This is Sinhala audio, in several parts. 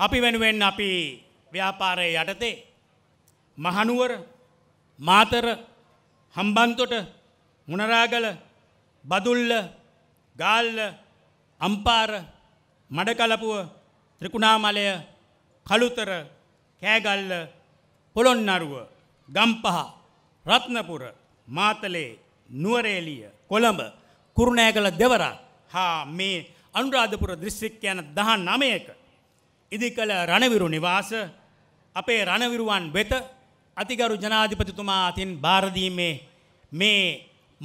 අපි වෙනුවෙන් අපි ව්‍යාපාරය යටතේ මහනුවර මාතර හම්බන්තොට මුණරාගල බදුල්ල ගාල්ල අම්පාර මඩකලපුුව ත්‍රිකුණාමලය කළුතර කෑගල්ල පොළොන්නරුව ගම්පහ රත්නපුර මාතලේ නුවරේලිය කොළඹ කුරුණෑගල දෙවර හා මේ අනුරාධපුර දිස්සික් යන දහ නමයක ඉදි කළ රණවිරු නිවාස අපේ රණවිරුවන් වෙත අතිගරු ජනාධිපතිතුමා අතින් භාරදීමේ මේ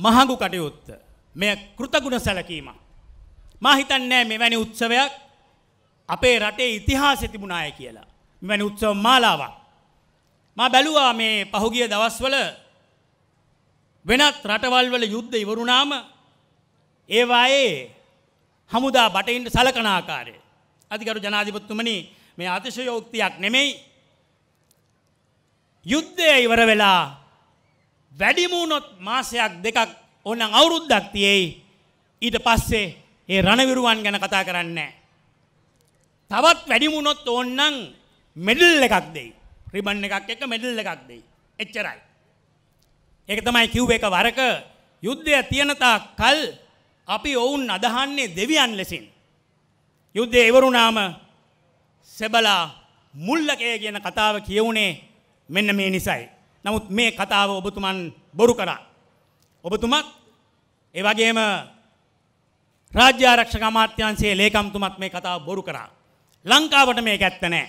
මහඟු කටයුත්ත මෙය කෘතගුණ සැලකීම. මහිතන්නෑ මෙවැනි උත්සවයක් අපේ රටේ ඉතිහාසෙ තිබුණාය කියලා. මෙවැනි උත්සව මාලාවක්. මා බැලුවා මේ පහුගිය දවස්වල වෙනත් රටවල්වල යුද්ධ ඉවරුණාම ඒවායේ හමුදා බටයින්ට සලකනාකාරය. අධිකරු ජනාධිපත්තුමනි මේ අතිශයෝක්තියක් නෙමෙයි. යුද්ධය ඉවර වෙලා වැඩිමූුණොත් මාසයක් දෙකක් ඕන්න අවුරුද්දක් තියෙයි ඊට පස්සේ ඒ රණවිරුවන් ගැන කතා කරන්න. තවත් වැඩිමුණොත් ඕන්නං මෙඩල් එකක් දෙයි රිබන් එකක් එක මෙඩල් එකක් දෙයි එච්චරයි. ඒක තමයි කිව් එක වරක යුද්ධය තියනතා කල් අපි ඔවුන් අදහන්නේ දෙවියන් ලෙසින්. යුද්ධය ඉවරුණාම සෙබලා මුල්ලකය කියන කතාව කියවුණේ මෙන්න මේ නිසයි. නමුත් මේ කතාව ඔබතුමන් බොරු කරා. ඔබතුමත් ඒ වගේම රාජ්‍ය ආරක්ෂක අමාත්‍යංශයේ ලේකම්තුමත් මේ කතාව බොරු කරා. ලංකාවට මේක ඇත්ත නෑ.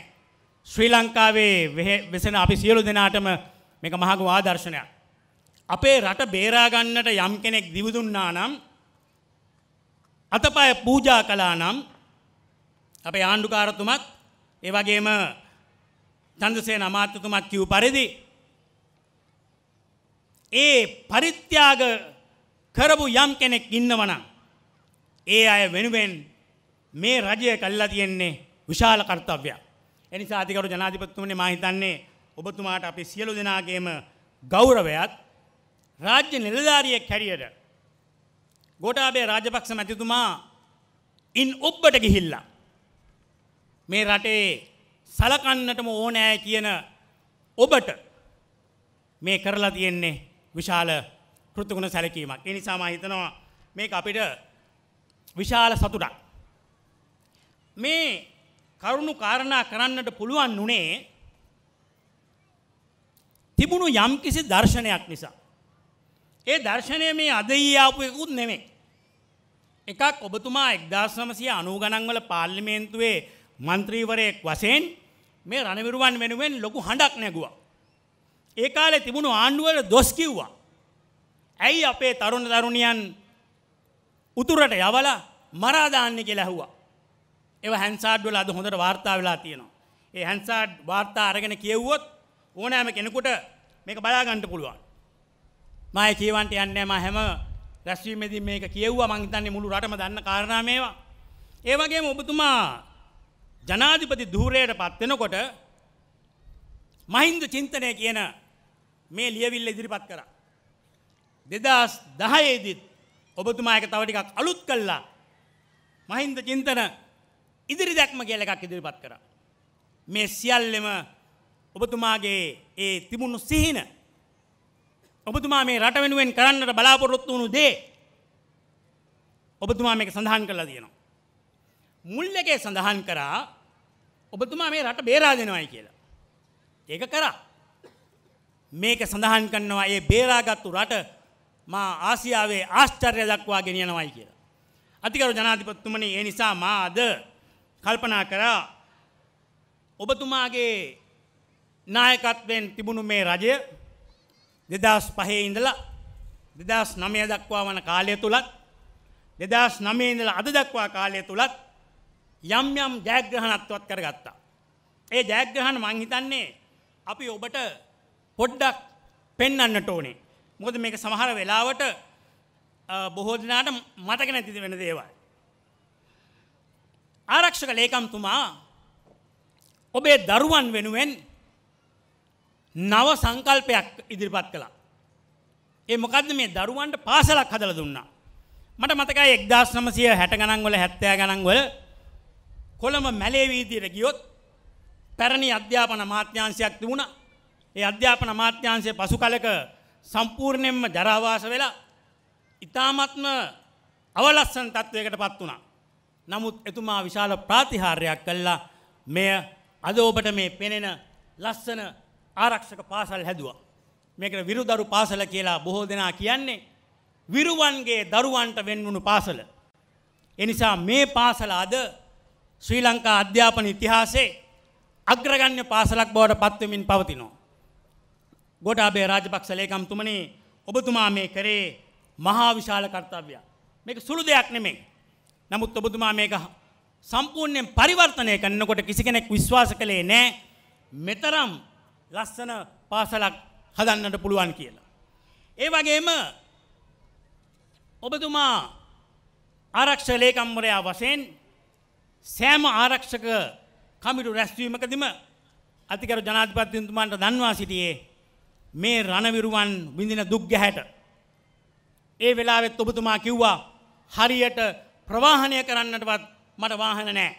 ශ්‍රී ලංකාවේ වෙසෙන අපි සියලු දෙනාටම මේක මහගු ආදර්ශනයක්. අපේ රට බේරා ගන්නට යම් කෙනෙක් දිවිදුන්නා නම් අතපය පූජා කළා නම් අපේ ආණ්ඩුකාරතුමත් ඒවගේම චන්දසේ නමාත්‍යතුමත් කිව් පරිදි. ඒ පරිත්‍යාග කරපු යම් කෙනෙක් ඉන්නවනම්. ඒ අය වෙනුවෙන් මේ රජය කල්ලා තියෙන්නේ විශාල කර්තව්‍යයක්. එනිසා අධිකරු ජනාධිපතිතුමනි මා හිතන්නේ ඔබතුමාට අපි සියලු දෙනාගේම ගෞරවයත් රාජ්‍ය නිලධාරියෙක් හැරියට ගෝටාබේ රාජපක්ෂ මැතිතුමා ඉන් ඔබ්බට ගිහිල්ලා මේ රටේ සලකන්නටම ඕනෑ කියන ඔබට මේ කරලා තියෙන්නේ විශාල කෘතිගුණ සැලකීමක්. ඒ නිසා මම හිතනවා මේක අපිට විශාල සතුටක්. මේ කරුණු කාරණා කරන්නට පුළුවන් උනේ තිබුණු යම්කිසි දර්ශනයක් නිසා. ඒ දර්ශනය මේ අද ඊයේ ආපු එකකුත් නෙමෙයි. එකක් ඔබතුමා 1990 ගණන් වල පාර්ලිමේන්තුවේ මන්ත්‍රීවරයෙක් වසයෙන් මේ රණවිරුවන් වෙනුවෙන් ලොකු හඬක් නැගුවා. ඒ කාලේ තිබුණු ආණ්ඩුවල දොස් කිව්වා. ඇයි අපේ තරුණ තරුණියන් උතුරට යවලා මරා දාන්නේ කියලා ඇහුවා. ඒව හැන්සාඩ් වල අද හොඳට වාර්තා වෙලා තියෙනවා. ඒ හැන්සාඩ් වාර්තා අරගෙන කියවුවොත් ඕනෑම කෙනෙකුට මේක බලා ගන්න පුළුවන්. මම කියවන්ට යන්නේ මම හැම රැස්වීමේදී මේක කියවුවා මං හිතන්නේ මුළු රටම දන්න කාරණා මේවා. ඒ වගේම ඔබතුමා ජනාධිපති ධූරයට පත්වෙනකොට මහින්ද චින්තනය කියන මේ ලියවිල්ල ඉදිරිපත් කර. දෙදස් දහයේදිත් ඔබතුමායක තවටිකක් අලුත් කල්ලා මහින්ද චින්තන ඉදිරි දැක්ම කියල එකක් ඉදිරිපත් කර. මේ සියල්ලෙම ඔබතුමාගේ ඒ තිබුණු සිහින ඔබතුමා මේ රට වෙනුවෙන් කරන්නට බලාපොරොත්තු වුණු දේ ඔබතුමා මේක සඳහන් කරලා තියෙනවා. මුල් එකේ සඳහන් කරා ඔබතුමා මේ රට බේරා දෙනවයි කියලා. ඒක කරා. මේක සඳහන් කරනවා ඒ බේරාගත්තු රට මා ආසියාවේ ආශ්චර්ය දක්වා ගෙනියනවයි කියලා. අතිකරු ජනාධිපතිතුමනි ඒ නිසා මා අද කල්පනා කරා ඔබතුමාගේ නායකත්වයෙන් තිබුණු මේ රජය දෙදස් පහේ ඉඳලා දෙදස් නමය දක්වා වන කාලය තුළත් දෙදස් නමේ ඉඳලා අද දක්වා කාලය තුළත් යම් යම් ජයග්‍රහණත්වත් කරගත්තා. ඒ ජයග්‍රහණ මං හිතන්නේ අපි ඔබට පොඩ්ඩක් පෙන්වන්නට ඕනේ. මොකද මේක සමහර වෙලාවට බොහෝ දිනාට මතක නැති වෙන දේවල්. ආරක්ෂක ලේකම්තුමා ඔබේ දරුවන් වෙනුවෙන් නව සංකල්පයක් ඉදිරිපත් කළා. ඒ මොකද්ද මේ දරුවන්ට පාසලක් හදලා දුන්නා. මට මතකයි 1960 ගණන් වල 70 ගණන් වල කොළඹ මැලේ වීදියට ගියොත් පැරණි අධ්‍යාපන අමාත්‍යාංශයක් තිබුණා. ඒ අධ්‍යාපන අමාත්‍යාංශයේ පසු කලක සම්පූර්ණයෙන්ම ජරාවාස වෙලා ඉතාමත්ම අවලස්සන තත්ත්වයකට පත් වුණා. නමුත් එතුමා විශාල ප්‍රාතිහාර්යක් කළා. මෙය අද ඔබට මේ පෙනෙන ලස්සන ආරක්ෂක පාසල් හැදුවා. මේකට විරුදරු පාසල කියලා බොහෝ දෙනා කියන්නේ විරුවන්ගේ දරුවන්ට වෙන්වුණු පාසල. එනිසා මේ පාසල අද ශ්‍රී ලංකා අධ්‍යාපන ඉතිහාසයේ අග්‍රගණ්‍ය පාසලක් බවට පත්වමින් පවතිනවා. ගොඩාබේ රාජපක්ෂ ලේකම්තුමනි ඔබතුමා මේ කරේ මහා විශාල කර්තව්‍යයක්. මේක සුළු දෙයක් නෙමෙයි. නමුත් ඔබතුමා මේක සම්පූර්ණයෙන් පරිවර්තනය කරනකොට කිසි කෙනෙක් විශ්වාස කළේ නැහැ මෙතරම් ලස්සන පාසලක් හදන්නට පුළුවන් කියලා. ඒ වගේම ඔබතුමා ආරක්ෂක ලේකම්වරයා වශයෙන් සෑම ආරක්ෂක කමිටු රැස්වීමකදම අතිකරු ජනාධිපත්තිතුමාන්ට දන්වා සිටියේ මේ රණවිරුවන් විඳින දුක්ගැහැට. ඒ වෙලාවෙත් ඔබතුමා කිව්වා හරියට ප්‍රවාහණය කරන්නටවත් මට වාහන නෑ.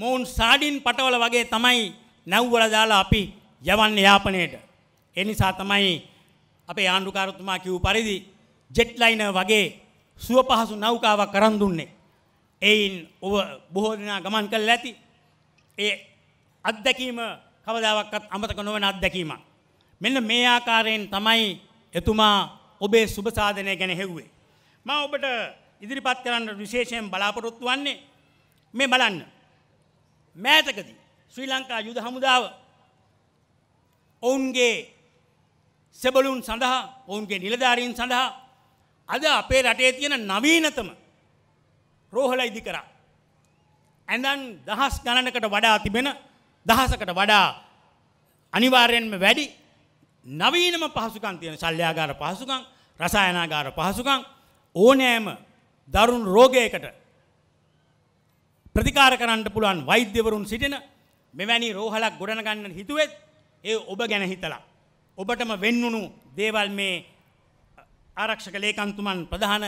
මොවුන් සාඩින් පටවල වගේ තමයි නැව්වල දාලා අපි යවන්න යාපනයට. එනිසා තමයි අපේ ආණ්ඩුකාරතුමා කිව් පරිදි ජෙට්ලයින වගේ සුව පහසු නෞකාවක් කරන් දුන්නේ. එයින් ඔබ බොහෝ දෙනා ගමන් කළා ඇති. ඒ අත්දැකීම කවදාවත් අමතක නොවන අත්දැකීමක්. මෙන්න මේ ආකාරයෙන් තමයි එතුමා ඔබේ සුබ සාධනය ගැන හෙව්වේ. මම ඔබට ඉදිරිපත් කරන්න විශේෂයෙන් බලාපොරොත්තු වන්නේ මේ බලන්න. මෑතකදී ශ්‍රී ලංකා යුද හමුදාව ඔවුන්ගේ සෙබලුන් සඳහා ඔවුන්ගේ නිලධාරීන් සඳහා අද අපේ රටේ තියෙන නවීනතම රෝහල ඉදි කරා. ඇඳන් දහස් ගණනකට වඩා තිබෙන දහසකට වඩා අනිවාර්යෙන්ම වැඩි නවීනම පහසුකම් තියෙන ශල්‍යාගාර පහසුකම් රසායනාගාර පහසුකම් ඕනෑම දරුණු රෝගයකට ප්‍රතිකාර කරන්න පුළුවන් වෛද්‍යවරුන් සිටින මෙවැනි රෝහලක් ගොඩනගන්න හිතුවෙත් ඒ ඔබ ගැන හිතලා ඔබටම වෙන්නුණු දේවල් මේ ආරක්ෂක ලේකම්තුමන් ප්‍රධාන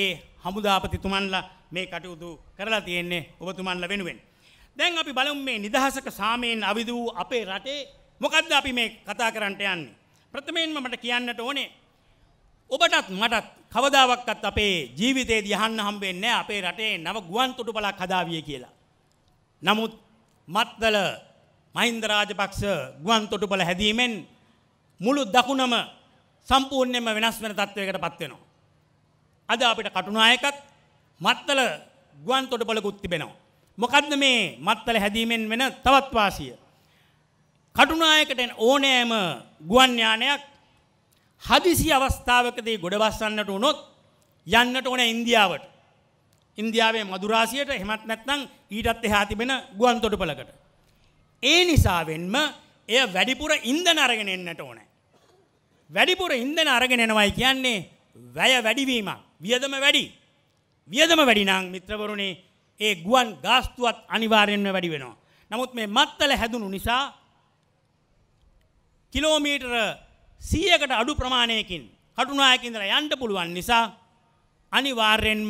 ඒ හමුදාපතිතුමන්ලා මේ කටයුතු කරලා තියෙන්නේ ඔබතුමන්ල වෙනුවෙන්. දැන් අපි බලමු මේ නිදහසක සාමයෙන් අවිදූ අපේ රටේ මොකද්ද අපි මේ කතා කරන්නට යන්නේ. ප්‍රථමයෙන්ම මට කියන්නට ඕනේ ඔබටත් මටත් කවදාවක්වත් අපේ ජීවිතේදී අහන්න හම්බෙන්නේ නැහැ අපේ රටේ නව ගුවන් තොටුපළක් හදාවිය කියලා. නමුත් මත්තල මහින්ද රාජපක්ෂ ගුවන් තොටුපළ හැදීමෙන් මුළු දකුණම සම්පූර්ණයෙන්ම වෙනස් වෙන තත්වයකට පත් වෙනවා. අද අපිට කටුනායකත් මත්තල ගුවන් තොටුපළකුත් තිබෙනවා. මොකද්ද මේ මත්තල හැදීමෙන් වෙන තවත් වාසිය? කටුනායකට ඕනෑම ගුවන් යානයක් හදිසි අවස්ථාවකදී ගොඩබස්සන්නට වුණොත් යන්නට ඕන ඉන්දියාවට. ඉන්දියාවේ මදුරාසියට එහෙමත් නැත්නම් ඊටත් එහා තිබෙන ගුවන් තොටුපළකට. ඒ නිසාවෙන්ම එය වැඩිපුර ඉන්ධන අරගෙන එන්නට ඕනේ. වැඩිපුර ඉන්ධන අරගෙන එනවයි කියන්නේ වැය වැඩිවීමක්. වියදම වැඩි. වියදම වැඩිනං මිත්‍රවරුණේ ඒ ගුවන් ගාස්තුවත් අනිවාර්යෙන්ම වැඩි වෙනවා. නමුත් මේ මත්තල හැදුණු නිසා කිලෝමීටර සීයකට අඩු ප්‍රමාණයකින් කටුනායකින්දර යන්ට පුළුවන් නිසා අනිවාර්යෙන්ම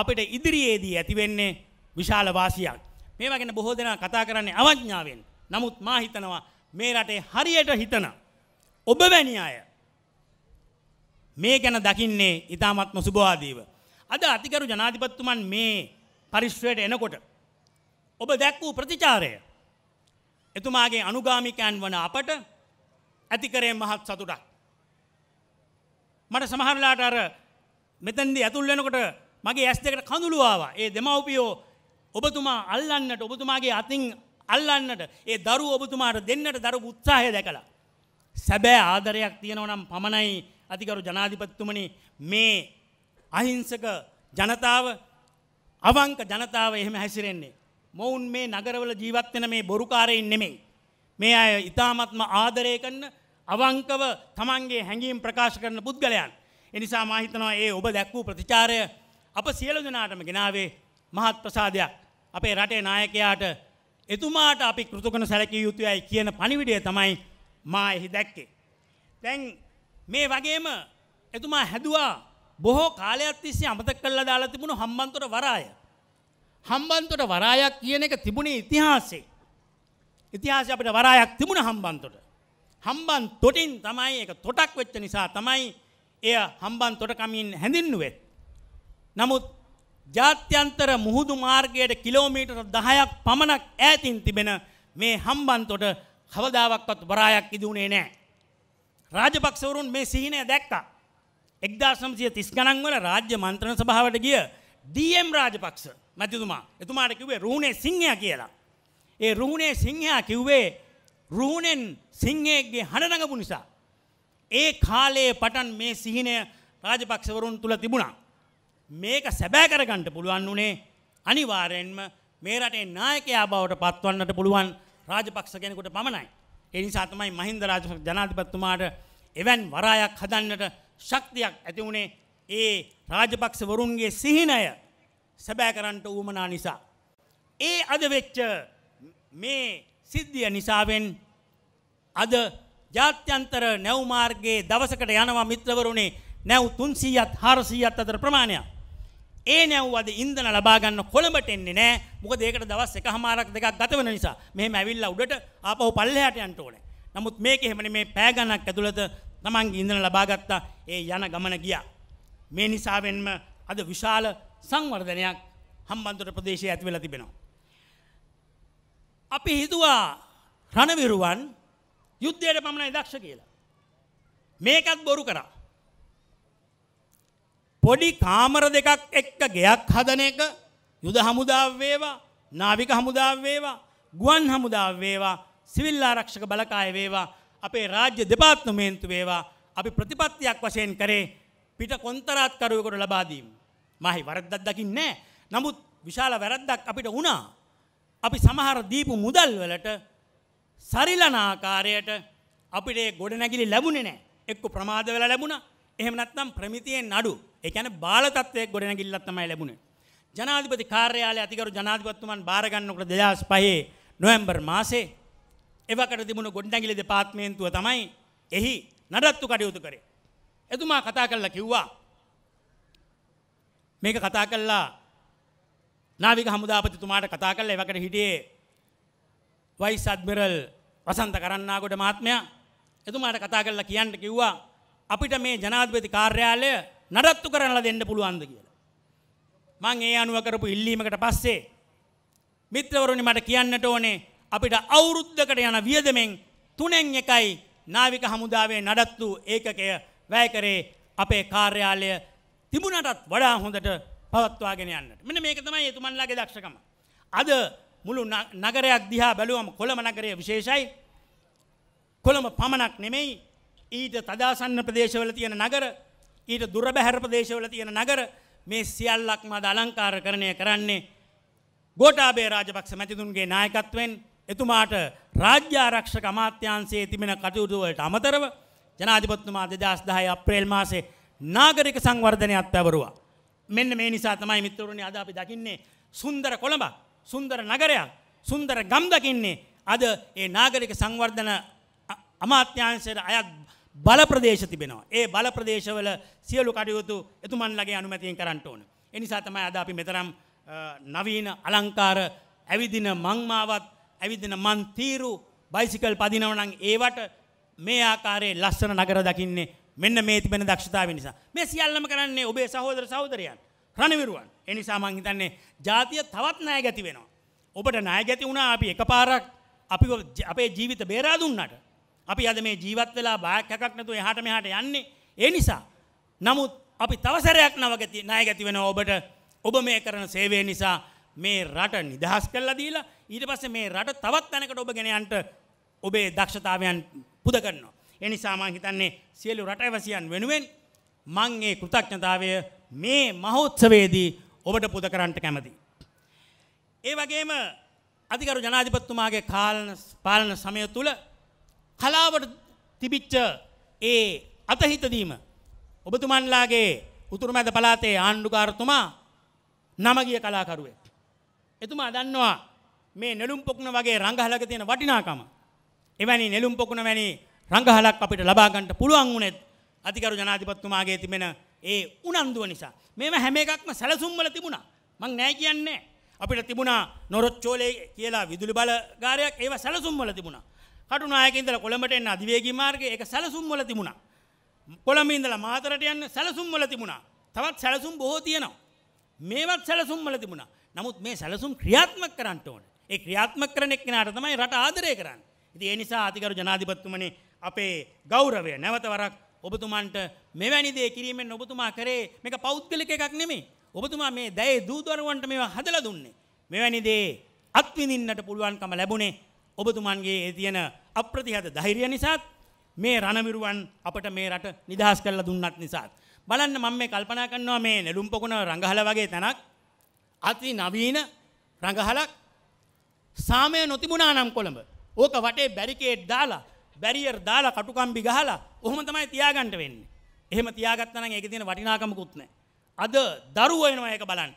අපිට ඉදිරියේදී ඇතිවෙන්නේ විශාල වාසියක්. මේවා ගැන බොහෝ දෙනා කතා කරන්නේ අවඥාවෙන්. නමුත් මා හිතනවා මේ රටේ හරියට හිතන ඔබ වැනි අය මේ ගැන දකින්නේ ඉතාමත්ම සුභවාදීව. අද අතිකරු ජනාධිපත්තුමන් මේ පරිශ්වයට එනකොට. ඔබ දැක් වූ ප්‍රතිචාරය. එතුමාගේ අනුගාමිකයන් වන අපට ඇතිකරේ මහත් සතුටක්. මට සමහරලාට අර මෙතැන්දි ඇතුල් වෙනකොට මගේ ඇස් දෙකට කඳුළුවාවා ඒ දෙමව්පියෝ ඔබතුමා අල්ලන්නට ඔබතුමාගේ අතින් අල්ලන්නට ඒ දරු ඔබතුමාට දෙන්නට දරු උත්සාහය දැකලා. සැබෑ ආදරයක් තියෙනවනම් පමණයි අතිකරු ජනාධිපත්තුමනි මේ අහිංසක ජනතාව අවංක ජනතාව එහෙම හැසිරෙන්නේ. මොවුන් මේ නගරවල ජීවත්වෙන මේ බොරුකාරයින් නෙමෙයි. මේ අය ඉතාමත්ම ආදරය කන්න අවංකව තමන්ගේ හැඟීම් ප්‍රකාශ කරන පුද්ගලයන්. එනිසා මහිතනවා ඒ ඔබ දැක්වූ ප්‍රතිචාරය අප සියලු දෙනාටම ගෙනාවේ මහත් ප්‍රසාදයක් අපේ රටේ නායකයාට එතුමාට අපි කෘතුකන සැලකිය යුතුයයි කියන පණිවිඩය තමයි මා එහි දැක්කේ. දැන් මේ වගේම එතුමා හැදුවා බොහෝ කාලයක් තිස්සේ අමතක කරලා දාලා තිබුණු හම්බන්තොට වරාය. හම්බන්තොට වරායක් කියන එක තිබුණේ ඉතිහාසයේ. ඉතිහාසය අපිට වරායක් තිබුණ හම්බන්තොට. හම්බන් තොටින් තමයි ඒක තොටක් වෙච්ච නිසා තමයි එය හම්බන් තොටකමින් හැඳින්නුවෙත්. නමුත් ජාත්‍යන්තර මුහුදු මාර්ගයට කිලෝමීටර් 10ක් පමණක් ඈතින් තිබෙන මේ හම්බන්තොට කවදාවත් වරායක් ඉදුණේ නැහැ. රාජපක්ෂවරුන් මේ සිහිනය දැක්කා. එක්දාශම්සිය තිස් ගණන් වල රාජ්‍ය මන්ත්‍රණ සභාවට ගිය DM රාජපක්ෂ මැතිතුමා එතුමාට කිව්වේ රුහුණේ සිංහයා කියලා. ඒ රුහුණේ සිංහයා කිව්වේ රුහුණෙන් සිංහයෙක්ගේ හඬ නගපු නිසා. ඒ කාලයේ පටන් මේ සිහිනය රාජපක්ෂවරුන් තුල තිබුණා. මේක සැබෑ කරගන්න පුළුවන් උනේ අනිවාර්යෙන්ම මේ රටේ නායකයා බවට පත්වන්නට පුළුවන් රාජපක්ෂ කෙනෙකුට පමණයි. එනිසා තමයි මහින්ද රාජපක්ෂ ජනාධිපතිතුමාට එවන් වරායක් හදන්නට ශක්තියක් ඇති වුණේ ඒ රාජපක්ෂ වරුන්ගේ සිහිනය සැබෑ කරන්නට ඌමනා නිසා. ඒ අද වෙච්ච මේ සිද්ධිය නිසාවෙන් අද ජාත්‍යන්තර නැව්මාර්ගයේ දවසකට යනවා මිත්‍රවරුණේ නැව් තුන්සීයත් හාරසීයත් අතර ප්‍රමාණයක්. ඒ නැව්වද ඉන්දන ලබා ගන්න කොළඹට එන්නේ නැහැ. මොකද ඒකට දවස් එකහමාරක් දෙකක් ගත වෙන නිසා. මෙහෙම ඇවිල්ලා උඩට ආපහු පල්ලෙහාට යන්න ඕනේ. නමුත් මේක එහෙම නෙමේ පෑ ගණක් ඇතුළත තමන්ගේ ඉන්ධන ලබා ගත්තා. ඒ යන ගමන ගියා. මේ නිසාවෙන්ම අද විශාල සංවර්ධනයක් හම්බන්තොට ප්‍රදේශයේ ඇති වෙලා තිබෙනවා. අපි හිතුවා රණවිරුවන් යුද්ධයට පමණයි දක්ෂ කියලා. මේකත් බොරු කරා. පොඩි කාමර දෙකක් එක්ක ගෙයක් හදන එක යුද හමුදාව වේවා නාවික හමුදාව වේවා ගුවන් හමුදාව වේවා සිවිල් ආරක්ෂක බලකාය වේවා අපේ රාජ්‍ය දෙපාර්තමේන්තු වේවා අපි ප්‍රතිපත්තියක් වශයෙන් කරේ පිට කොන්තරාත්කරුවෙකුට ලබා දීම. මාහි වරද්දක් දකින්නේ නමුත් විශාල වැරද්දක් අපිට වුණා. අපි සමහර දීපු මුදල් වලට සරිලන ආකාරයට අපිට ගොඩනැගිලි ලැබුණේ නැහැ. එක්ක ප්‍රමාද වෙලා ලැබුණා එහෙම නැත්නම් ප්‍රමිතියෙන් නඩු. ඒ කියන්නේ බාල තත්වයක් ගොඩනැගිල්ලක් තමයි ලැබුණේ. ජනාධිපති කාර්යාලය අතිගරු ජනාධිපතිතුමන් බාර ගන්නකොට 2005 නොවැම්බර් මාසේ එවකට තිබුණු ගොඩනැගිලි දෙපාර්තමේන්තුව තමයි එහි නඩත්තු කටයුතු කරේ. එතුමා කතා කළා කිව්වා මේක කතා කළා නාවික හමුදාපතිතුමාට කතා කළා එවකට හිටියේ වයිස් අඩ්මිරල් වසන්ත කරන්නාගොඩ මහත්මයා එතුමාට කතා කළා කියන්න කිව්වා අපිට මේ ජනාධපති කාර්යාලය නඩත්තු කරනල දෙන්න පුළුවන්ද කියලා. මං ඒ අනුව කරපු ඉල්ලීමකට පස්සේ මිත්‍රවරුනි මට කියන්නට ඕනේ අපිට අවුරුද්දකට යන වියදමෙන් තුනෙන් එකයි නාවික හමුදාවේ නඩත්තු ඒකකය වැය කරේ අපේ කාර්යාලය තිබුණටත් වඩා හොඳට පවත්වාගෙන යන්නට. මෙන්න මේක තමයි එතුමන්ලාගේ දක්ෂකම. අද මුළු නගරයක් දිහා බැලුවම කොළඹ නගරය විශේෂයි. කොළඹ පමණක් නෙමෙයි ඊට තදාසන්න ප්‍රදේශවල තියෙන නගර ඊට දුර බැහැර ප්‍රදේශවල තියෙන නගර මේ සියල්ලක්ම අද අලංකාර කරණය කරන්නේ ගෝඨාභය රාජපක්ෂ මැතිතුන්ගේ නායකත්වයෙන් එතුමාට රාජ්‍ය ආරක්ෂක අමාත්‍යාංශයේ තිබෙන කටයුතු වලට අමතරව ජනාධිපතිතුමා 2010 අප්‍රේල් මාසේ නාගරික සංවර්ධනයත් පැවරුවා. මෙන්න මේ නිසා තමයි මිත්‍රවරුනි අද අපි දකින්නේ සුන්දර කොළඹ, සුන්දර නගරයක්, සුන්දර ගම් දකින්නේ අද ඒ නාගරික සංවර්ධන අමාත්‍යංශයට අයත් බල ප්‍රදේශ තිබෙනවා. ඒ බල ප්‍රදේශවල සියලු කටයුතු එතුමන්ලගේ අනුමැතියෙන් කරන්න ඕන. ඒ නිසා තමයි අද අපි මෙතරම් නවීන අලංකාර ඇවිදින මංමාවත් ඇවිදින මන් තීරු බයිසිකල් පදිනව නම් ඒවට මේ ආකාරයේ ලස්සන නගර දකින්නේ මෙන්න මේ තිබෙන දක්ෂතාවය නිසා. මේ සියල්ලම කරන්නේ ඔබේ සහෝදර සහෝදරයන්. රණවිරුවන්. ඒ නිසා මං හිතන්නේ ජාතිය තවත් ණය ගැති වෙනවා. ඔබට ණය ගැති වුණා අපි එකපාරක් අපි අපේ ජීවිත බේරා දුන්නට අපි අද මේ ජීවත් වෙලා බාහ්‍යකක් නැතුව එහාට මෙහාට යන්නේ. ඒ නිසා නමුත් අපි තව සැරයක් නවගති ණයගති වෙනවා ඔබට ඔබ මේ කරන සේවය නිසා මේ රට නිදහස් කරලා දීලා ඊට පස්සේ මේ රට තවත් තැනකට ඔබ ගෙන යන්න ඔබේ දක්ෂතාවයන් පුද කරනවා. ඒ නිසා මම හිතන්නේ සියලු රටවැසියන් වෙනුවෙන් මං මේ කෘතඥතාවය මේ මහෝත්සවයේදී ඔබට පුද කරන්නට කැමතියි. ඒ වගේම අධිකරු ජනාධිපතිතුමාගේ කාලන පාලන සමය තුළ කලාවට තිබිච්ච ඒ අතහිතදීම ඔබතුමන්ලාගේ උතුරුමැද පලාතේ ආණ්ඩුකාරතුමා නමගිය කලාකරුවෙක්. එතුමා දන්නවා මේ නෙළුම් පොකුණ වගේ රංගහලක තියෙන වටිනාකම. එවැනි නෙළුම් පොකුණ වැනි රංගහලක් අපිට ලබා ගන්න පුළුවන් වුණෙත් අධිකරු ජනාධිපතිතුමාගේ තිබෙන ඒ උනන්දුව නිසා. මේව හැම එකක්ම සැලසුම් වල තිබුණා. මං නෑ කියන්නේ අපිට තිබුණා නොරොච්චෝලේ කියලා විදුලි බලගාරයක් ඒව සැලසුම් වල තිබුණා. කටුනායක ඉඳලා කොළඹට එන්න අධිවේගී මාර්ගය ඒක සැලසුම් වල තිබුණා. කොළඹ ඉඳලා මාතරට යන්න සැලසුම් වල තිබුණා. තවත් සැලසුම් බොහෝ තියෙනවා. මේවත් සැලසුම් වල තිබුණා. නමුත් මේ සැලසුම් ක්‍රියාත්මක කරන්න ඕනේ. ඒ ක්‍රියාත්මක කරන එක්කෙනාට තමයි රට ආදරය කරන්නේ. ඉතින් ඒ නිසා අතිගරු ජනාධිපතිතුමනි අපේ ගෞරවය නැවත වරක් ඔබතුමන්ට මෙවැනි දේ කිරීමෙන් ඔබතුමා කරේ මේක පෞද්ගලික එකක් නෙමෙයි. ඔබතුමා මේ දැයේ දූදරුවන්ට මේවා හදලා දුන්නේ. මෙවැනි දේ අත්විඳින්නට පුළුවන්කම ලැබුණේ ඔබතුමන්ගේ ඒ තියෙන අප්‍රතිහත ධෛර්ය නිසාත් මේ රණවිරුවන් අපට මේ රට නිදහස් කරලා දුන්නත් නිසාත්. බලන්න මම මේ කල්පනා කරනවා මේ නෙළුම් පොකුණ රඟහල වගේ තැනක් අති නවීන රඟහලක් සාමය නොතිබුණා නම් කොළඹ. ඕක වටේ බැරිකේඩ් දාලා බැරියර් දාලා කටුකම්බි ගහලා ඔහොම තමයි තියාගන්න වෙන්නේ. එහෙම තියාගත්තා නම් ඒකේ තියෙන වටිනාකමකුත් නැහැ. අද දරුවෝ එනවා ඒක බලන්න.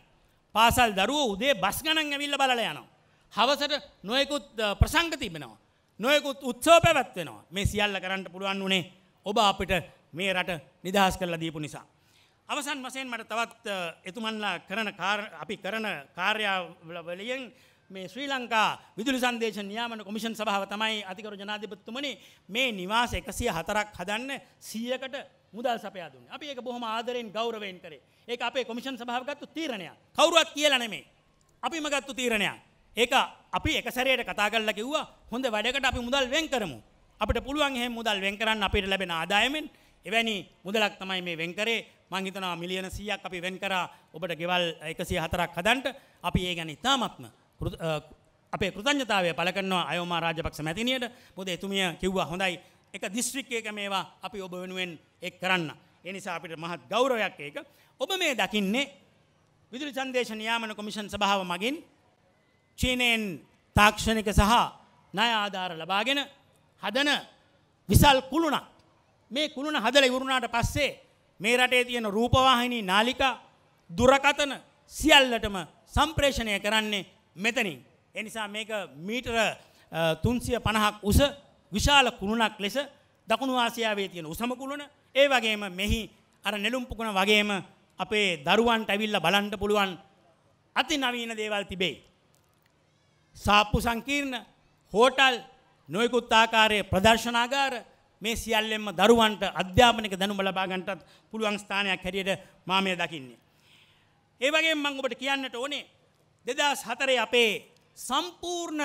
පාසල් දරුවෝ උදේ බස් ගණන් ඇවිල්ලා බලලා යනවා. හවසට නොයකුත් ප්‍රසංග තිබෙනවා. නොයකුත් උත්සව පැවැත්වෙනවා මේ සියල්ල කරන්න පුළුවන් වුණේ ඔබ අපිට මේ රට නිදහස් කරලා දීපු නිසා. අවසන් වසයෙන් මට තවත් එතුමන්ලා කරන අපි කරන කාර්යාවලියෙන් මේ ශ්‍රී ලංකා විදුලි සංදේශ නියාමන කොමිෂන් සභාව තමයි අතිකරු ජනාධිපතිතුමනි මේ නිවාස එකසිය හතරක් හදන්න සියකට මුදල් සපයා දුන්නේ. අපි ඒක බොහොම ආදරෙන් ගෞරවයෙන් කරේ. ඒක අපේ කොමිෂන් සභාව ගත්තු තීරණයක්. කවුරුවත් කියලා නෙමෙයි. අපිම ගත්තු තීරණයක්. ඒක අපි එක සැරේට කතා කරලා කිව්වා හොඳ වැඩකට අපි මුදල් වෙන් කරමු. අපිට පුළුවන් එහෙම මුදල් වෙන් කරන්න අපිට ලැබෙන ආදායමෙන් එවැනි මුදලක් තමයි මේ වෙන් කරේ. මං හිතනවා මිලියන 100ක් අපි වෙන් කරා ඔබට ගෙවල් 104ක් හදන්න. අපි ඒ ගැන ඉතාමත්ම අපේ කෘතඥතාවය පළ කරනවා අයෝමා රාජපක්ෂ මැතිනියට. මොකද එතුමිය කිව්වා හොඳයි එක දිස්ත්‍රික්කයක මේවා අපි ඔබ වෙනුවෙන් එක් කරන්න. ඒ නිසා අපිට මහත් ගෞරවයක් ඒක. ඔබ මේ දකින්නේ විදුලි සංදේශ නියාමන කොමිෂන් සභාව මගින් චීනයෙන් තාක්ෂණික සහ ණය ආධාර ලබාගෙන හදන විසල් කුළුණක් මේ කුළුණ හදලා ඉවරුණාට පස්සේ මේ රටේ තියෙන රූපවාහිනී නාලිකා දුරකතන සියල්ලටම සම්ප්‍රේෂණය කරන්නේ මෙතනින් ඒ නිසා මේක මීටර 350ක් උස විශාල කුළුණක් ලෙස දකුණු ආසියාවේ තියෙන උසම කුළුණ ඒ වගේම මෙහි අර නෙළුම් පුකුණ වගේම අපේ දරුවන්ට ඇවිල්ලා බලන්න පුළුවන් අති නවීන දේවල් තිබේ සාප්පු සංකීර්ණ හෝටල් නොයකුත් ආකාරයේ ප්‍රදර්ශනාගාර මේ සියල්ලෙන්ම දරුවන්ට අධ්‍යාපනික දැනුම ලබා ගන්නටත් පුළුවන් ස්ථානයක් හැටියට මා මේ දකින්නේ. ඒ වගේම මම ඔබට කියන්නට ඕනේ 2004 අපේ සම්පූර්ණ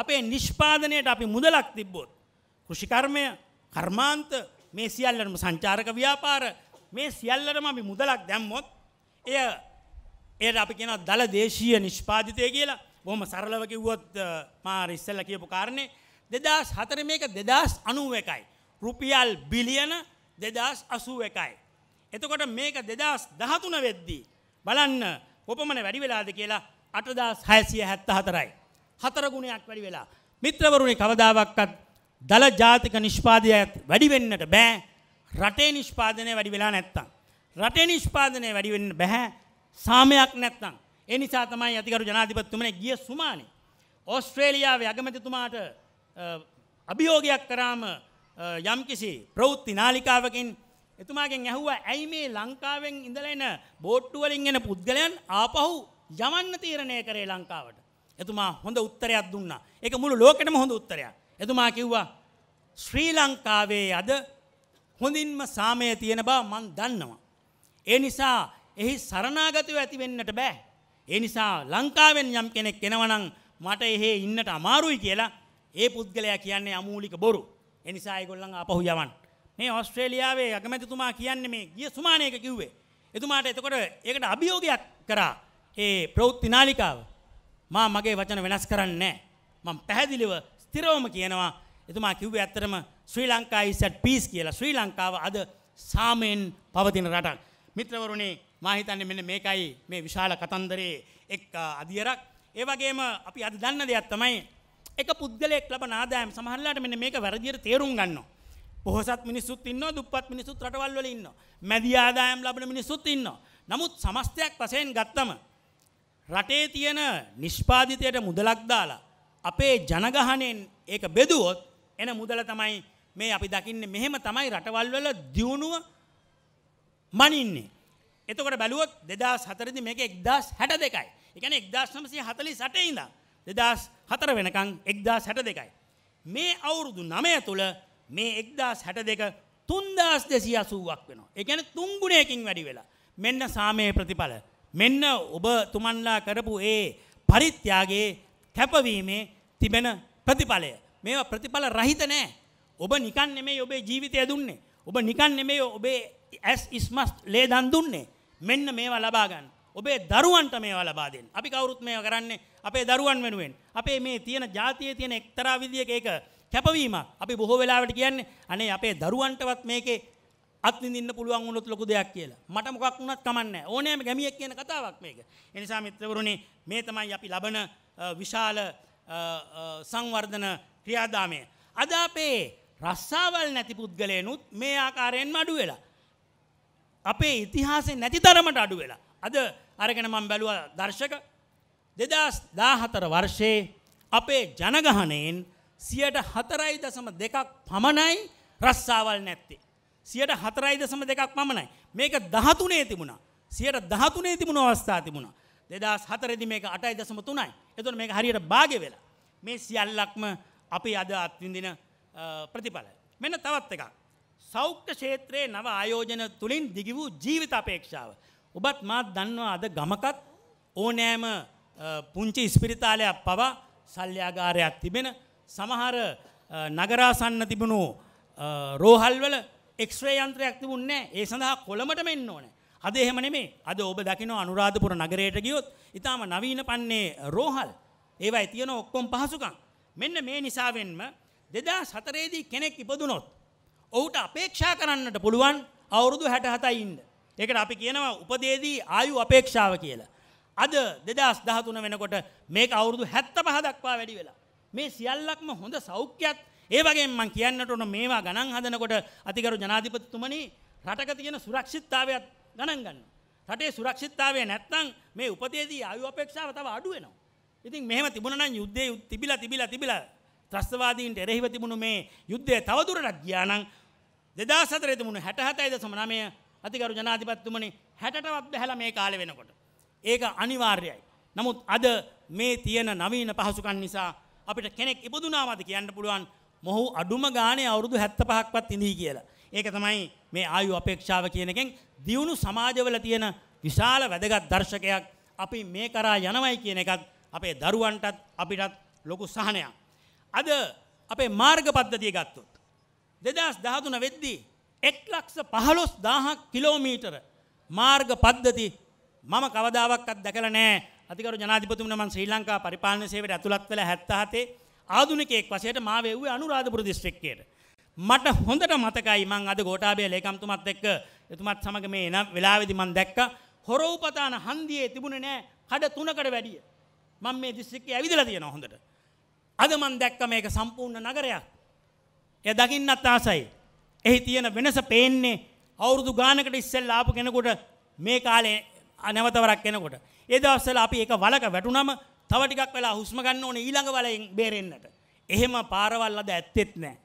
අපේ නිෂ්පාදනයට අපි මුදලක් තිබ්බොත් කෘෂිකර්මය, කර්මාන්ත මේ සියල්ලටම සංචාරක ව්‍යාපාර මේ සියල්ලටම අපි මුදලක් දැම්මොත් එය එයට අපි කියනවා දල දේශීය නිෂ්පාදිතය කියලා. බොහොම සරලව කිව්වොත් මා ඉස්සෙල්ලා කියපු කාරණේ 2004 මේක 2091යි. රුපියල් බිලියන 2081යි. එතකොට මේක 2013 වෙද්දී බලන්න කොපමණ වැඩි වෙලාද කියලා 8674යි. හතර ගුණයක් වැඩි වෙලා. මිත්‍රවරුනි කවදාවක්වත් දල ජාතික නිෂ්පාදනයත් වැඩි වෙන්නට බෑ. රටේ නිෂ්පාදනය වැඩි වෙලා නැත්තම්. රටේ නිෂ්පාදනය වැඩි වෙන්න බෑ. සාමයක් නැත්තම්. ඒ නිසා තමයි අතිකරු ජනාධිපතිතුමනේ ගිය සුමානේ ඕස්ට්‍රේලියාවේ අගමැතිතුමාට අභියෝගයක් කරාම යම්කිසි ප්‍රවෘත්ති නාලිකාවකින් එතුමාගෙන් ඇහුවා ඇයි මේ ලංකාවෙන් ඉඳලා එන බෝට්ටු වලින් එන පුද්ගලයන් ආපහු යවන්න තීරණය කරේ ලංකාවට. එතුමා හොඳ උත්තරයක් දුන්නා. ඒක මුළු ලෝකෙටම හොඳ උත්තරයක්. එතුමා කිව්වා ශ්‍රී ලංකාවේ අද හොඳින්ම සාමය තියෙන බව මන් දන්නවා. ඒ නිසා එහි සරණාගතව ඇති වෙන්නට බෑ. ඒ නිසා ලංකාවෙන් යම් කෙනෙක් එනවනම් මට එහෙ ඉන්නට අමාරුයි කියලා ඒ පුද්ගලයා කියන්නේ අමූලික බොරු. ඒ නිසා ඒගොල්ලන් ආපහු යවන්න. මේ ඕස්ට්‍රේලියාවේ අගමැතිතුමා කියන්නේ මේ ගිය සුමානයක කිව්වේ. එතුමාට එතකොට ඒකට අභියෝගයක් කරා. ඒ ප්‍රවෘත්ති නාලිකාව මා මගේ වචන වෙනස් කරන්නේ නැහැ. මම පැහැදිලිව ස්ථිරවම කියනවා එතුමා කිව්වේ ඇත්තටම ශ්‍රී ලංකා is at peace කියලා. ශ්‍රී ලංකාව අද සාමයෙන් පවතින රටක්. මිත්‍රවරුනි මහිතන්න මෙන්න මේකයි මේ විශාල කතන්දරේ එක් අධියරක් ඒවගේම අපි අද දන්න දෙයක් තමයි එක පුද්ගලෙක් ලබ නාදායම් සමහල්ලාට මෙන්න මේක වැරදිර තේරුම් ගන්න. පොහොසත් මිනිස්සුත් ඉන්න දුප්පත් මිනිසුත් රටවල් වල ඉන්න. මැදි ආදායම් ලබන මිනිස්සුත් ඉන්න. නමුත් සමස්තයක් වශයෙන් ගත්තම රටේ තියෙන නිෂ්පාදිතයට මුදලක් දාලා අපේ ජනගහණයෙන් ඒක බෙදුවොත් එන මුදල තමයි මේ අපි දකින්නේ මෙහෙම තමයි රටවල් වල දියුණුව මනින්නේ. එතකොට බැලුවොත් දෙදස් හතරදි මේක එක්දස් හැට දෙකයි එකන එක්දස් නමසේ හතලි සටයිඉද දෙදස් හතර වෙනකං එක්දස් හැට දෙකයි. මේ අවුරුදු නමය තුළ මේ එක්දස් හැට දෙක තුන්දස් දෙසි අසුවක් වෙනවා. එකන තුංගුණයකින් වැඩි වෙලා මෙන්න සාමය ප්‍රතිඵල. මෙන්න ඔබ තුමන්ලා කරපු ඒ පරිත්‍යයාගේ කැපවීමේ තිබෙන ප්‍රතිඵලය. මේවා ප්‍රතිඵල රහිත නෑ. ඔබ නිකන් නෙමේ ඔබේ ජීවිතය දුන්නේ. ඔබ නිකන් නෙමේ ඔබේ ඇස් ඉස්මස් ලේ දන් දුන්නේ. මෙන්න මේවා ලබා ගන්න. ඔබේ දරුවන්ට මේවා ලබා දෙන්න. අපි කවුරුත් මේවා කරන්නේ අපේ දරුවන් වෙනුවෙන්. අපේ මේ තියෙන ජාතියේ තියෙන එක්තරා විදියක ඒක කැපවීමක්. අපි බොහෝ වෙලාවට කියන්නේ අනේ අපේ දරුවන්ටවත් මේකේ අත්විඳින්න පුළුවන් වුණොත් ලොකු දෙයක් කියලා. මට මොකක් වුණත් කමන්නේ ඕනෑම ගැමියෙක් කියන කතාවක් මේක. ඒ නිසා මිත්‍රවරුනි මේ තමයි අපි ලබන විශාල සංවර්ධන ක්‍රියාදාමය. අද අපේ රස්සාවල් නැති පුද්ගලයනුත් මේ ආකාරයෙන් මඩු වෙලා. අපේ ඉතිහාසේ නැති තරමට අඩු වෙලා. අද අරගෙන මම බැලුවා දර්ශක 2014 වර්ෂයේ අපේ ජනගහණයෙන් 4.2ක් පමණයි රස්සාවල් නැත්තේ. 4.2ක් පමණයි. මේක 13ේ තිබුණා. 13ේ තිබුණු අවස්ථා තිබුණා. 2004 දී මේක 8.3යි. එතකොට මේක හරියට භාගය වෙලා. මේ සියල්ලක්ම අපි අද අත්විඳින ප්‍රතිඵල. මෙන්න තවත් එකක්. සෞඛ්‍ය ක්ෂේත්‍රයේ නව ආයෝජන තුළින් දිගි වූ ජීවිත අපේක්ෂාව. ඔබත් මාත් දන්නවා අද ගමකත් ඕනෑම පුංචි ඉස්පිරිතාලයක් පවා සල්්‍යාගාරයක් තිබෙන සමහර නගරාසන්න තිබුණු රෝහල්වල එක්ස්්‍රේ යන්ත්‍රයක් තිබුන්නේ ඒ සඳහා කොළමට මෙන්න ඕනෑ. අද එහෙම නෙමේ අද ඔබ දකින අනුරාධපුර නගරයට ගියොත් ඉතාම නවීන පන්නේ රෝහල් ඒවයි තියෙන ඔක්කොම් පහසුකම් මෙන්න මේ නිසාවෙන්ම දෙදා සතරේදී කෙනෙක් ඉපදුනොත් ඔහුට අපේක්ෂා කරන්නට පුළුවන් අවුරුදු හැට හතයින්න. ඒකට අපි කියනවා උපදේදී ආයු අපේක්ෂාව කියලා. අද දෙදස් දහතුන වෙනකොට මේක අවුරුදු හැත්ත පහදක්වා වැඩි වෙලා. මේ සියල්ලක්ම හොඳ සෞඛ්‍යත් ඒ වගේ මං කියන්නට ඕන මේවා ගණන් හදනකොට අතිකරු ජනාධිපතිතුමනි රටක තියෙන සුරක්ෂිතතාවයත් ගණන් ගන්න. රටේ සුරක්ෂිතතාවය නැත්නම් මේ උපදේදී ආයු අපේක්ෂාව තව අඩු වෙනවා. ඉතින් මෙහෙම තිබුණා නම් යුද්ධේ තිබිලා තිබිලා තිබිලා ත්‍රස්තවාදීන්ට එරෙහිව තිබුණු මේ යුද්ධය තවදුරටත් ගියා නම් දෙදා සතරෙද මුණු හැට හතයිද සමනමය අතිකරු ජනාධිපත්තුමනි හැටවත් බැහැල මේ කාල වෙනකොට. ඒක අනිවාර්යයි. නමුත් අද මේ තියෙන නවීන පහසුකන් නිසා අපිට කෙනෙක් ඉබදුනාමද කියන්න පුළුවන් මොහු අඩුම ගානය අවුරුදු හැත්ත පහක්වත් ඉඳී කියලා. ඒක තමයි මේ ආයු අපේක්ෂාව කියනකෙන් දියුණු සමාජවල තියෙන විශාල වැදගත් දර්ශකයක් අපි මේ කරා යනවයි කියන එකත් අපේ දරුවන්ටත් අපිටත් ලොකු සහනයක්. අද අපේ මාර්ග පද්ධතිය ගත්තොත්. දෙදස් දහතුන වෙද්දී එක් ලක්ෂ පහළොස් දාහක් කිලෝමීටර මාර්ග පද්ධති මම කවදාවක්ත් දැකල නෑ අතිකර ජනාධිපතුමන මන් ශ්‍රී ලංකා පරිපාලන සේවට ඇතුළත් වෙලා හැත්තහතේ ආදුනිකෙක් වසයට මාවේව්වේ අනුරාධපුර දිස්ත්‍රික්කයට. මට හොඳට මතකයි මං අද ගෝටාබය ලේකම්තුමත් එක්ක එතුමත් සමඟ මේ එනම් වෙලාවෙදි මන් දැක්ක හොරෝපතාන හන්දියේ තිබුණ නෑ කඩ තුනකට වැඩිය. මං මේ දිස්ත්‍රික්කේ ඇවිදලා තියෙන හොඳට. අද මන් දැක්ක මේක සම්පූර්ණ නගරයක්. එය දකින්නත් ආසයි. එහි තියෙන වෙනස පේන්නේ අවුරුදු ගානකට ඉස්සෙල්ලා ආපු කෙනෙකුට මේ කාලේ නැවතවරක් කෙනෙකුට. ඒ දවස්වල අපි ඒක වලක වැටුනම තව ටිකක් වෙලා හුස්ම ගන්න ඕනේ ඊළඟ වලෙන් බේරෙන්නට. එහෙම පාරවල් අද ඇත්තෙත් නැහැ.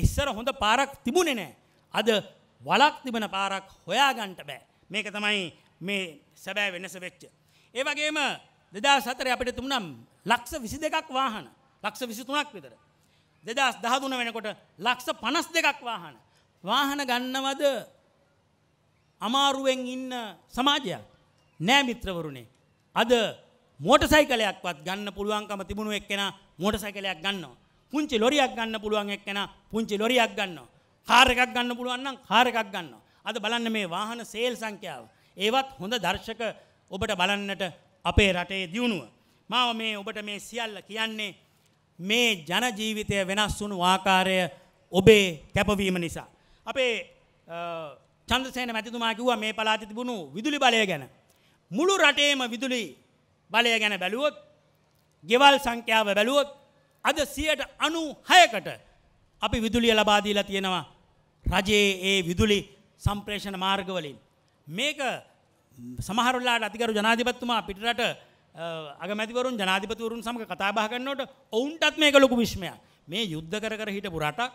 ඉස්සර හොඳ පාරක් තිබුණේ නැහැ. අද වලක් තිබෙන පාරක් හොයාගන්න බෑ. මේක තමයි මේ සැබෑ වෙනස වෙච්ච. ඒ වගේම 2004 අපිට තිබුණා ලක්ෂ 22ක් වාහන. ලක්ෂ 23ක් විතර. දෙදස් දහදුන වෙනකොට ලක්ෂ පනස් දෙකක් වාහන. වාහන ගන්නවද අමාරුවෙන් ඉන්න සමාජයක් නෑ මිත්‍රවරුණේ. අද මෝට සයිකලයක්වත් ගන්න පුළුවන්කම තිබුණු එක්කෙන මෝට සයිකලයක් ගන්නවා. පුංචි ලොරියක් ගන්න පුළුවන් එක්කෙන පුංචි ලොරියක් ගන්නවා. කාර් එකක් ගන්න පුළුවන් නම් කාර් එකක් ගන්නවා. අද බලන්න මේ වාහන සේල් සංඛ්‍යාව. ඒවත් හොඳ දර්ශක ඔබට බලන්නට අපේ රටේ දියුණුව. මාව මේ ඔබට මේ සියල්ල කියන්නේ මේ ජන ජීවිතය වෙනස් වුණු ආකාරය ඔබේ කැපවීම නිසා. අපේ චන්දසේන මැතිතුමා කිව්වා මේ පළාතේ තිබුණු විදුලි බලය ගැන. මුළු රටේම විදුලි බලය ගැන බැලුවොත්, ගෙවල් සංඛ්‍යාව බැලුවොත් අද 96කට අපි විදුලිය ලබා දීලා තියෙනවා රජයේ ඒ විදුලි සම්ප්‍රේෂණ මාර්ගවලින්. මේක සමහරලාට අධිකරු ජනාධිපතිතුමා පිටරට අගමැතිවරුන් ජනාධිපතිවරුන් සමඟ කතාබා ගන්නට ඔවුන්ටත් මේක ලොකු විශ්මයක් මේ යුද්ධ කර කර හිටපු රටක්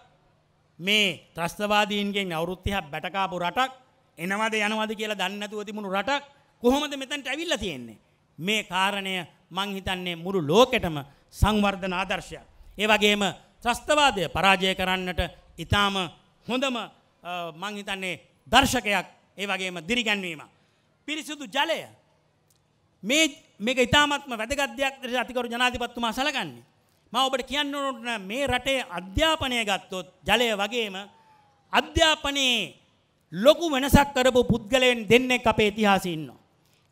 මේ ත්‍රස්තවාදීන්ගෙන් අවුරුත්තිහ බැටකාපු රටක් එනවද යනවද කියලා දන්නතුව තිබුණු රටක් කොහොමද මෙතැන්ට ඇවිල්ල තියෙන්නේ මේ කාරණය මං හිතන්නේ මුළු ලෝකෙටම සංවර්ධන ආදර්ශයක් ඒ වගේම ත්‍රස්තවාදය පරාජය කරන්නට ඉතාම හොඳම මං හිතන්නේ දර්ශකයක් ඒ වගේම දිරිගැන්වීම පිරිසුදු ජලය මේ මේක ඉතාමත්ම වැදගත් දෙයක් ලෙස අතිකරු ජනාධිපතිතුමා සලකන්නේ. මම ඔබට කියන්න ඕන මේ රටේ අධ්‍යාපනය ගත්තොත් ජලය වගේම අධ්‍යාපනයේ ලොකු වෙනසක් කරපු පුද්ගලයන් දෙන්නෙක් අපේ ඉතිහාසයේ ඉන්නවා.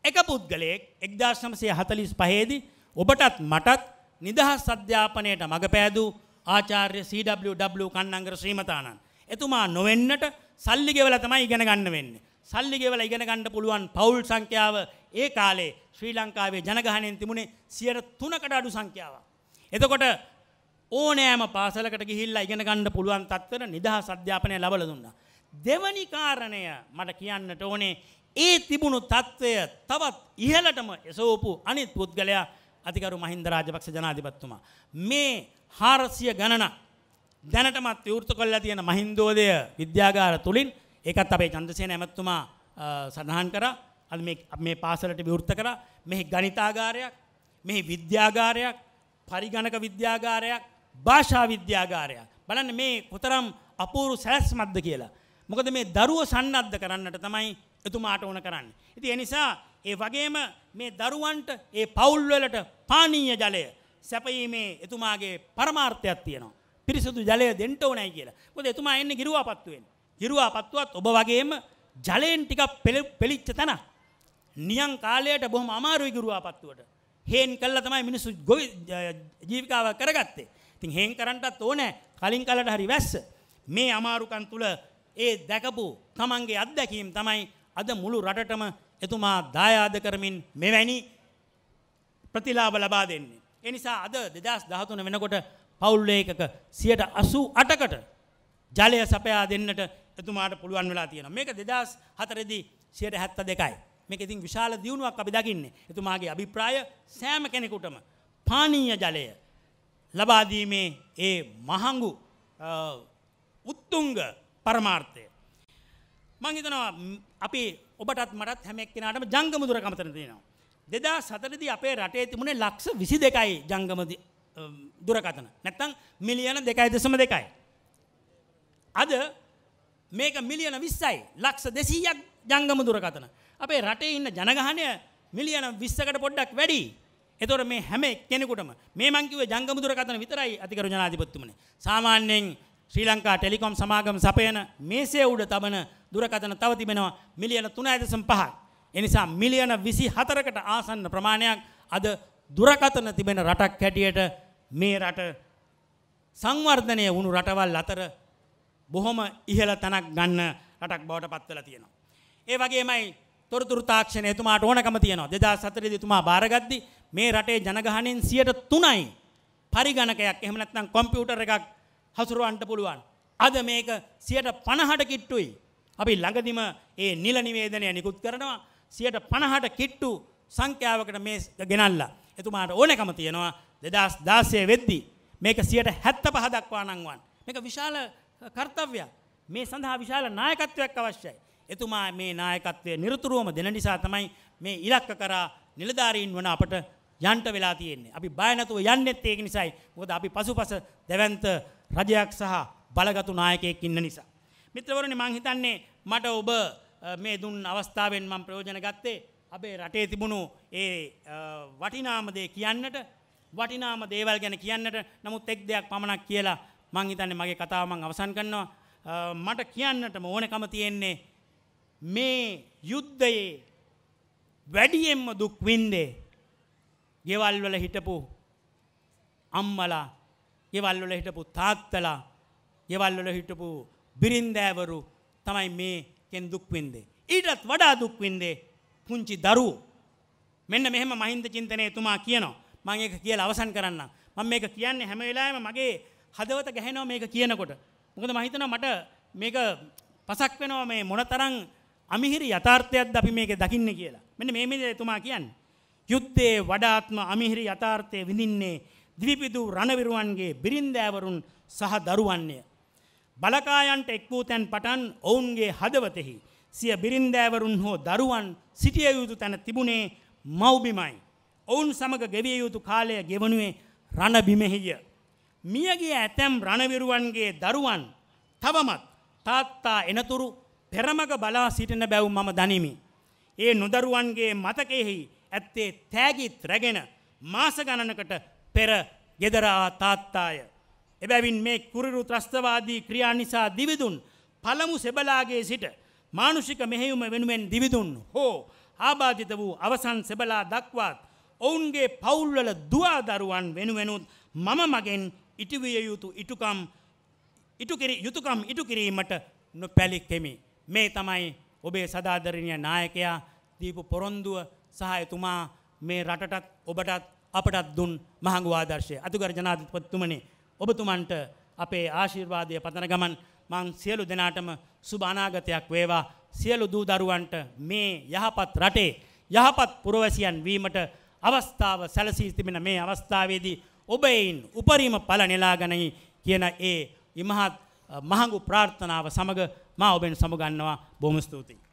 එක පුද්ගලයෙක් 1945 දී ඔබටත් මටත් නිදහස් අධ්‍යාපනයට මඟ පෑදූ ආචාර්ය CWW කන්නංගර ශ්‍රීමතාණන්. එතුමා නොවෙන්නට සල්ලි ගෙවලා තමයි ඉගෙන ගන්න වෙන්නේ. සල්ලි ගෙවලා ඉගෙන ගන්න පුළුවන් පවුල් සංඛ්‍යාව ඒ කාලේ ශ්‍රී ලංකාවේ ජනගහනයෙන් තිබුණේ සියයට තුනකට අඩු සංඛ්‍යාව. එතකොට ඕනෑම පාසලකට ගිහිල්ලා ඉගෙන ගන්න පුළුවන් තත්ත්වර නිදහස් අධ්‍යාපනය ලබල දුන්නා. දෙවනි කාරණය මට කියන්නට ඕනේ ඒ තිබුණු තත්ත්වය තවත් ඉහළටම එසෝපු අනිත් පුද්ගලයා අතිකරු මහින්ද රාජපක්ෂ ජනාධිපතිතුමා. මේ හාරසිය ගණන දැනටමත් විවෘත කළලා තියෙන මහින්දෝදය විද්‍යාගාර තුලින් ඒකත් අපේ චන්ද්‍රසේන ඇමතුමා සඳහන් කරා අද මේ පාසලට විවෘත කරා මෙහි ගණිතාගාරයක් මෙහි විද්‍යාගාරයක් පරිගණක විද්‍යාගාරයක් භාෂා විද්‍යාගාරයක් බලන්න මේ කොතරම් අපූරු සැලැස්මක්ද කියලා. මොකද මේ දරුව සන්නද්ධ කරන්නට තමයි එතුමාට ඕන කරන්න. ඉතින් ඒ නිසා ඒ වගේම මේ දරුවන්ට ඒ පවුල් වලට පානීය ජලය සැපීමේ එතුමාගේ පරමාර්ථයක් තියෙනවා. පිරිසුදු ජලය දෙන්න ඕනයි කියලා. මොකද එතුමා එන්නේ ගිරුවාපත්තුවෙන්. ගිරුවාපත්තුවත් ඔබ වගේම ජලයෙන් ටිකක් පෙලිච්ච තැනක්. නියං කාලයට බොහොම අමාරුයි ගුරුවාපත්තුවට. හේන් කළා තමයි මිනිස්සු ජීවිකාව කරගත්තේ. ඉතින් හේන් කරන්නටත් ඕනේ කලින් කලට හරි වැස්ස. මේ අමාරුකම් තුල ඒ දැකපු තමන්ගේ අත්දැකීම් තමයි අද මුළු රටටම එතුමා දායාද කරමින් මෙවැනි ප්‍රතිලාභ ලබා දෙන්නේ. ඒ නිසා අද 2013 වෙනකොට පවුල් ලේකක 88%කට ජලය සපයා දෙන්නට එතුමාට පුළුවන් වෙලා තියෙනවා. මේක 2004 දී 72යි. මේක ඉතින් විශාල දියුණුවක් අපි දකින්නේ. එතුමාගේ අභිප්‍රාය සෑම කෙනෙකුටම පානීය ජලය ලබා දීමේ ඒ මහඟු උත්තුංග පරමාර්ථය. මං හිතනවා අපි ඔබටත් මටත් හැම එක්කෙනාටම ජංගම දුරකමතන තියෙනවා. 2004දී අපේ රටේ තිබුණේ ලක්ෂ 22යි ජංගම දුරකථන. නැත්තම් මිලියන 2.2යි. අද මේක මිලියන 20යි. ලක්ෂ 200ක් ජංගම දුරකථන. අපේ රටේ ඉන්න ජනගහනය මිලියන විස්සකට පොඩ්ඩක් වැඩි. එතොර මේ හැම කෙනෙකුටම මේ මංකිව ජංගමුදුරකතන විතරයි අතිකරු ජනාධිපත්තුමන. සාමාන්‍යයෙන් ශ්‍රී ලංකා ටෙලිකොම් සමාගම සපයන මේසේ උඩ තබන දුරකතන තව තිබෙනවා මිලියන තුන ඇදසම් පහක්. එනිසා මිලියන විසි හතරකට ආසන්න ප්‍රමාණයක් අද දුරකතන තිබෙන රටක් හැටියට මේ රට සංවර්ධනය වුණු රටවල් අතර බොහොම ඉහළ තැනක් ගන්න රටක් බවට පත්වල තියෙනවා. ඒ වගේමයි තොරතුරු තාක්ෂණය එතුමාට ඕනකම තියෙනවා. 2004 දී එතුමා බාරගද්දි මේ රටේ ජනගහණයෙන් 3%යි පරිගණකයක් එහෙම නැත්නම් කම්පියුටර් එකක් හසුරවන්න පුළුවන්. අද මේක 50ට කිට්ටුයි. අපි ළඟදිම ඒ නිල නිවේදනය නිකුත් කරනවා 50ට කිට්ටු සංඛ්‍යාවකට මේ ගෙනල්ලා. එතුමාට ඕනකම තියෙනවා 2016 වෙද්දි මේක 75 දක්වා නංවන්න. මේක විශාල කාර්යයක්. මේ සඳහා විශාල නායකත්වයක් අවශ්‍යයි. එතුමා මේ නායකත්වය නිරතුරුවම දෙන නිසා තමයි මේ ඉලක්ක කරා නිලධාරීන් වන අපට යන්ට වෙලා තියෙන්නේ. අපි බය නැතුව යන්නෙත් ඒක නිසායි. මොකද අපි පසුපස දැවැන්ත රජයක් සහ බලගතු නායකයෙක් ඉන්න නිසා. මිත්‍රවරුනි මං හිතන්නේ මට ඔබ මේ දුන් අවස්ථාවෙන් මම ප්‍රයෝජන ගත්තේ අපේ රටේ තිබුණු ඒ වටිනාම දේ කියන්නට වටිනාම දේවල් ගැන කියන්නට නමුත් එක් දෙයක් පමණක් කියලා මං හිතන්නේ මගේ කතාව මං අවසන් කරනවා. මට කියන්නටම ඕනකම තියෙන්නේ මේ යුද්ධයේ වැඩියෙන්ම දුක් වින්දේ ගෙවල් වල හිටපු අම්මලා ගෙවල් වල හිටපු තාත්තලා ගෙවල් වල හිටපු බිරින්දෑවරු තමයි මේකෙන් දුක් වින්දේ ඊටත් වඩා දුක් වින්දේ පුංචි දරුවෝ මෙන්න මෙහෙම මහින්ද චින්තනයේ තුමා කියනවා මම ඒක කියලා අවසන් කරන්න මම මේක කියන්නේ හැම වෙලාවෙම මගේ හදවත ගැහෙනවා මේක කියනකොට මොකද මම හිතනවා මට මේක පසක් වෙනවා මේ මොනතරම් අමිහිරි යථාර්ථයක්ද අපි මේක දකින්න කියලා. මෙන්න මේ මේ එතුමා කියන්නේ. යුද්ධයේ වඩාත්ම අමිහිරි යථාර්ථය විඳින්නේ දිවිපිදු රණවිරුවන්ගේ බිරින්දෑවරුන් සහ දරුවන්ය. බලකායන්ට එක් වූ තැන් පටන් ඔවුන්ගේ හදවතෙහි සිය බිරින්දෑවරුන් හෝ දරුවන් සිටිය යුතු තැන තිබුණේ මව්බිමයි. ඔවුන් සමග ගෙවිය යුතු කාලය ගෙවනුවේ රණබිමෙහිය. මියගේ ඇතැම් රණවිරුවන්ගේ දරුවන් තවමත් තාත්තා එනතුරු පෙරමග බලා සිටින බැව් මම දනිමි. ඒ නොදරුවන්ගේ මතකෙහි ඇත්තේ තෑගිත් රැගෙන මාස ගණනකට පෙර ගෙදරා තාත්තාය. එබැවින් මේ කුරිරු ත්‍රස්තවාදී ක්‍රියා නිසා දිවිදුන් පළමු සෙබලාගේ සිට මානුෂික මෙහෙයුම වෙනුවෙන් දිවිදුන් හෝ ආබාධිත වූ අවසන් සෙබලා දක්වාත් ඔවුන්ගේ පවුල්වල දවා දරුවන් වෙනුවෙනුත් මම මගෙන් ඉටවිය යුතු ඉටුකම් ඉටුකිරි යුතුකම් ඉටු කිරීමට නොපැලි කෙමි. මේ තමයි ඔබේ සදාදරණීය නායකයා දීපු පොරොන්දුව සහ එතුමා මේ රටටත් ඔබටත් අපටත් දුන් මහඟු ආදර්ශය. අතුගර ජනාධිපතිතුමනි ඔබතුමන්ට අපේ ආශිර්වාදය පතන ගමන් මං සියලු දෙනාටම සුබ අනාගතයක් වේවා. සියලු දූ දරුවන්ට මේ යහපත් රටේ යහපත් පුරවැසියන් වීමට අවස්ථාව සැලසී තිබෙන මේ අවස්ථාවේදී ඔබ එයින් උපරිම ඵල නෙලා ගනී කියන ඒ ඉමහත් මහඟු ප්‍රාර්ථනාව සමග මා ඔබෙන් සමගන්නවා බොහොම ස්තුතියි